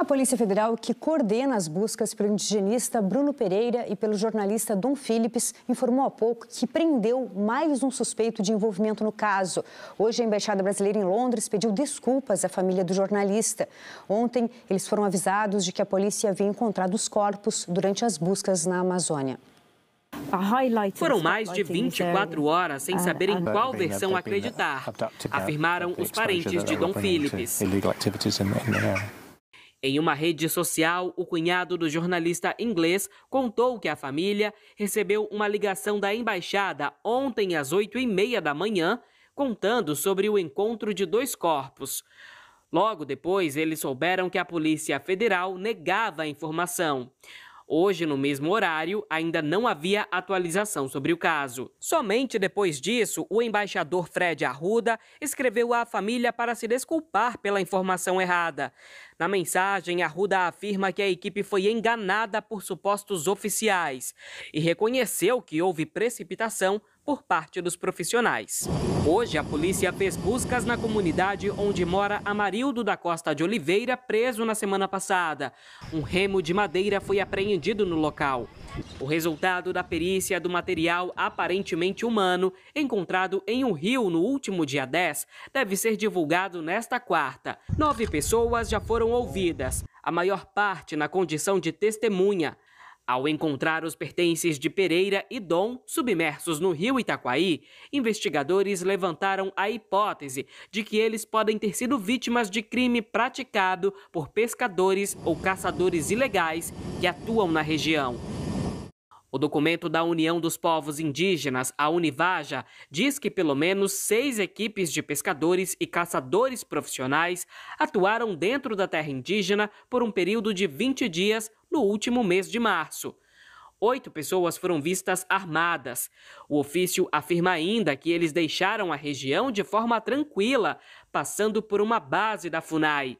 A Polícia Federal, que coordena as buscas pelo indigenista Bruno Pereira e pelo jornalista Dom Phillips, informou há pouco que prendeu mais um suspeito de envolvimento no caso. Hoje, a Embaixada Brasileira em Londres pediu desculpas à família do jornalista. Ontem, eles foram avisados de que a polícia havia encontrado os corpos durante as buscas na Amazônia. Foram mais de 24 é horas sem ah, saber em ah, qual versão uh, acreditar, afirmaram os parentes de Dom Phillips. Em uma rede social, o cunhado do jornalista inglês contou que a família recebeu uma ligação da embaixada ontem às 8h30 da manhã, contando sobre o encontro de dois corpos. Logo depois, eles souberam que a Polícia Federal negava a informação. Hoje, no mesmo horário, ainda não havia atualização sobre o caso. Somente depois disso, o embaixador Fred Arruda escreveu à família para se desculpar pela informação errada. Na mensagem, Arruda afirma que a equipe foi enganada por supostos oficiais e reconheceu que houve precipitação por parte dos profissionais. Hoje, a polícia fez buscas na comunidade onde mora Amarildo da Costa de Oliveira, preso na semana passada. Um remo de madeira foi apreendido no local. O resultado da perícia do material aparentemente humano, encontrado em um rio no último dia 10, deve ser divulgado nesta quarta. Nove pessoas já foram ouvidas, a maior parte na condição de testemunha. Ao encontrar os pertences de Pereira e Dom submersos no rio Itaquaí, investigadores levantaram a hipótese de que eles podem ter sido vítimas de crime praticado por pescadores ou caçadores ilegais que atuam na região. O documento da União dos Povos Indígenas, a Univaja, diz que pelo menos seis equipes de pescadores e caçadores profissionais atuaram dentro da terra indígena por um período de 20 dias no último mês de março. Oito pessoas foram vistas armadas. O ofício afirma ainda que eles deixaram a região de forma tranquila, passando por uma base da FUNAI.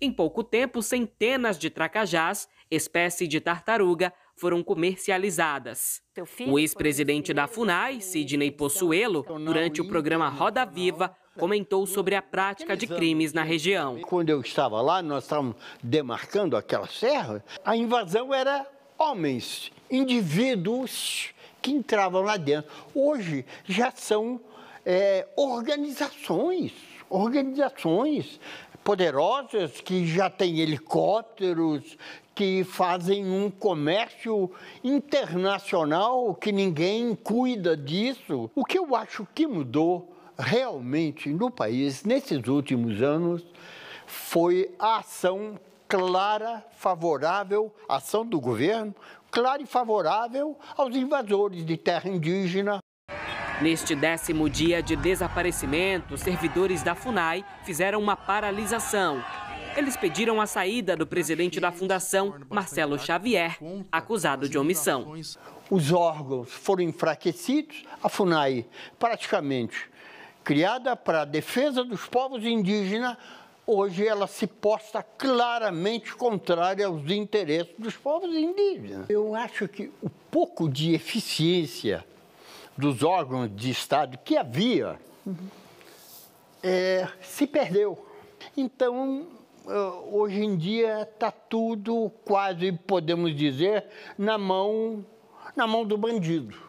Em pouco tempo, centenas de tracajás espécie de tartaruga, foram comercializadas. O ex-presidente da FUNAI, Sidney Possuelo, durante o programa Roda Viva, comentou sobre a prática de crimes na né? região. Quando eu estava lá, nós estávamos demarcando aquela serra, a invasão era homens, indivíduos que entravam lá dentro. Hoje já são é, organizações, organizações poderosas que já têm helicópteros, que fazem um comércio internacional que ninguém cuida disso. O que eu acho que mudou realmente no país nesses últimos anos foi a ação clara, favorável, ação do governo, clara e favorável aos invasores de terra indígena. Neste décimo dia de desaparecimento, servidores da FUNAI fizeram uma paralisação. Eles pediram a saída do presidente da fundação, Marcelo Xavier, acusado de omissão. Os órgãos foram enfraquecidos, a FUNAI praticamente criada para a defesa dos povos indígenas, hoje ela se posta claramente contrária aos interesses dos povos indígenas. Eu acho que o pouco de eficiência dos órgãos de Estado que havia uhum. é, se perdeu. Então, é, hoje em dia está tudo quase, podemos dizer, na mão, na mão do bandido.